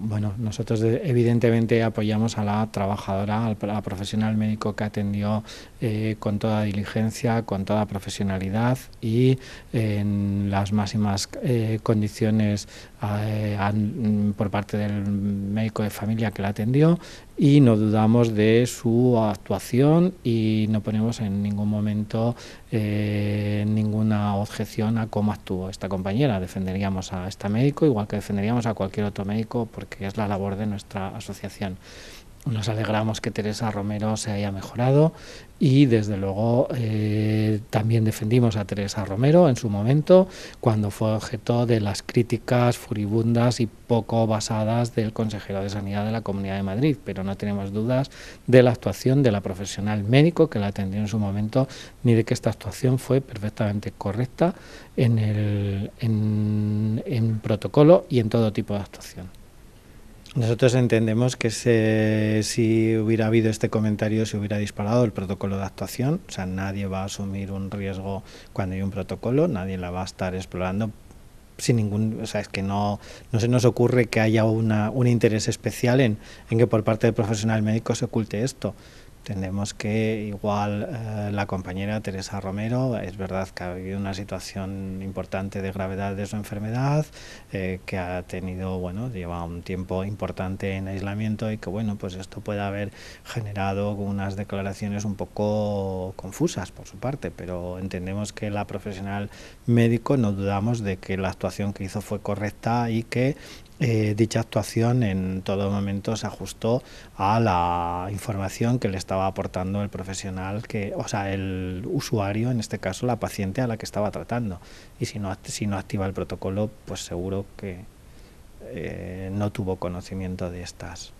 bueno, nosotros evidentemente apoyamos a la trabajadora, a la profesional médico que atendió eh, con toda diligencia, con toda profesionalidad y eh, en las máximas eh, condiciones por parte del médico de familia que la atendió y no dudamos de su actuación y no ponemos en ningún momento eh, ninguna objeción a cómo actuó esta compañera. Defenderíamos a este médico igual que defenderíamos a cualquier otro médico porque es la labor de nuestra asociación. Nos alegramos que Teresa Romero se haya mejorado y desde luego eh, también defendimos a Teresa Romero en su momento cuando fue objeto de las críticas furibundas y poco basadas del consejero de Sanidad de la Comunidad de Madrid, pero no tenemos dudas de la actuación de la profesional médico que la atendió en su momento ni de que esta actuación fue perfectamente correcta en el en protocolo y en todo tipo de actuación. Nosotros entendemos que si hubiera habido este comentario, se hubiera disparado el protocolo de actuación. O sea, nadie va a asumir un riesgo cuando hay un protocolo, nadie la va a estar explorando sin ningún, o es que no, no se nos ocurre que haya una, un interés especial en, en que por parte del profesional médico se oculte esto. Entendemos que igual eh, la compañera Teresa Romero, es verdad que ha vivido una situación importante de gravedad de su enfermedad, eh, que ha tenido, bueno, lleva un tiempo importante en aislamiento y que, bueno, pues esto puede haber generado unas declaraciones un poco confusas por su parte, pero entendemos que la profesional médico no dudamos de que la actuación que hizo fue correcta y que eh, dicha actuación en todo momento se ajustó a la información que le estaba aportando el profesional, que, o sea, el usuario, en este caso la paciente a la que estaba tratando. Y si no, si no activa el protocolo, pues seguro que eh, no tuvo conocimiento de estas